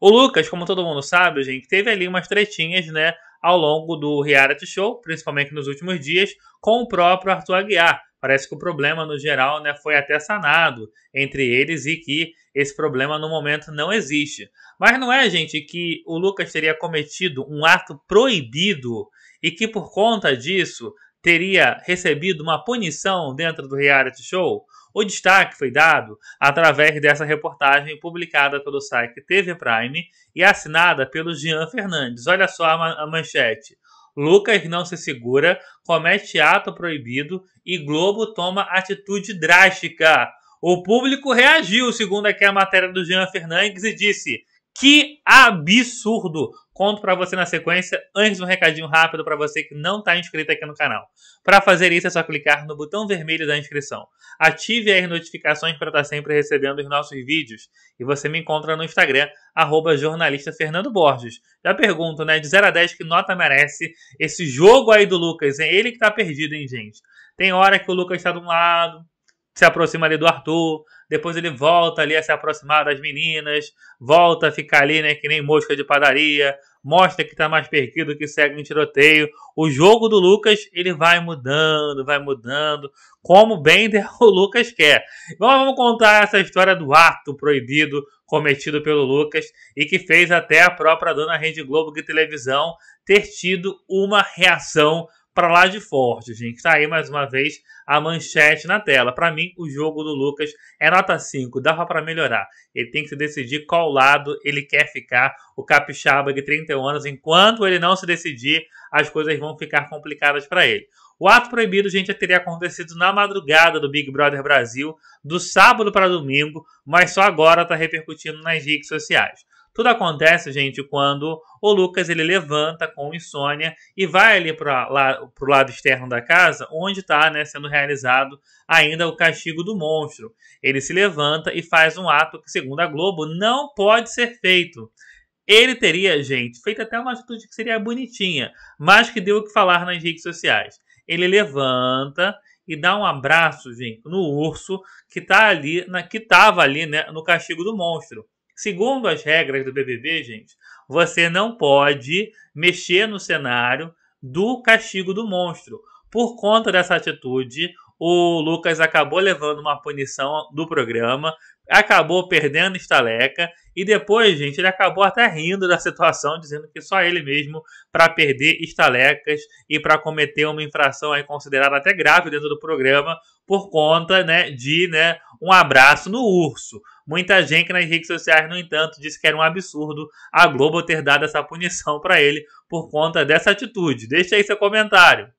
O Lucas, como todo mundo sabe, gente, teve ali umas tretinhas, né, ao longo do reality show, principalmente nos últimos dias, com o próprio Arthur Aguiar. Parece que o problema no geral, né, foi até sanado entre eles e que esse problema no momento não existe. Mas não é, gente, que o Lucas teria cometido um ato proibido e que por conta disso teria recebido uma punição dentro do reality show? O destaque foi dado através dessa reportagem publicada pelo site TV Prime e assinada pelo Jean Fernandes. Olha só a manchete. Lucas não se segura, comete ato proibido e Globo toma atitude drástica. O público reagiu, segundo aqui a matéria do Jean Fernandes, e disse: que absurdo! Conto para você na sequência, antes um recadinho rápido para você que não está inscrito aqui no canal. Para fazer isso é só clicar no botão vermelho da inscrição. Ative as notificações para estar tá sempre recebendo os nossos vídeos. E você me encontra no Instagram, arroba jornalista Fernando Borges. Já pergunto, né, de 0 a 10 que nota merece esse jogo aí do Lucas, é ele que está perdido, hein, gente? Tem hora que o Lucas está de um lado, se aproxima ali do Arthur, depois ele volta ali a se aproximar das meninas, volta a ficar ali, né, que nem mosca de padaria, mostra que tá mais perdido, que segue um tiroteio. O jogo do Lucas, ele vai mudando, vai mudando, como bem o Lucas quer. Então vamos contar essa história do ato proibido cometido pelo Lucas e que fez até a própria dona Rede Globo de televisão ter tido uma reação para lá de forte, gente. Tá aí mais uma vez a manchete na tela. Para mim, o jogo do Lucas é nota 5, dava para melhorar. Ele tem que decidir qual lado ele quer ficar. O capixaba de 31 anos, enquanto ele não se decidir, as coisas vão ficar complicadas para ele. O ato proibido, gente, já teria acontecido na madrugada do Big Brother Brasil, do sábado para domingo, mas só agora está repercutindo nas redes sociais. Tudo acontece, gente, quando o Lucas ele levanta com insônia e vai ali para o lado externo da casa, onde está né, sendo realizado ainda o castigo do monstro. Ele se levanta e faz um ato que, segundo a Globo, não pode ser feito. Ele teria, gente, feito até uma atitude que seria bonitinha, mas que deu o que falar nas redes sociais. Ele levanta e dá um abraço, gente, no urso que tá ali, na, que tava ali, né, no castigo do monstro. Segundo as regras do BBB, gente, você não pode mexer no cenário do castigo do monstro. Por conta dessa atitude, o Lucas acabou levando uma punição do programa, acabou perdendo estaleca e depois, gente, ele acabou até rindo da situação, dizendo que só ele mesmo para perder estalecas e para cometer uma infração aí considerada até grave dentro do programa por conta, né, de, né, um abraço no urso. Muita gente nas redes sociais, no entanto, disse que era um absurdo a Globo ter dado essa punição para ele por conta dessa atitude. Deixa aí seu comentário.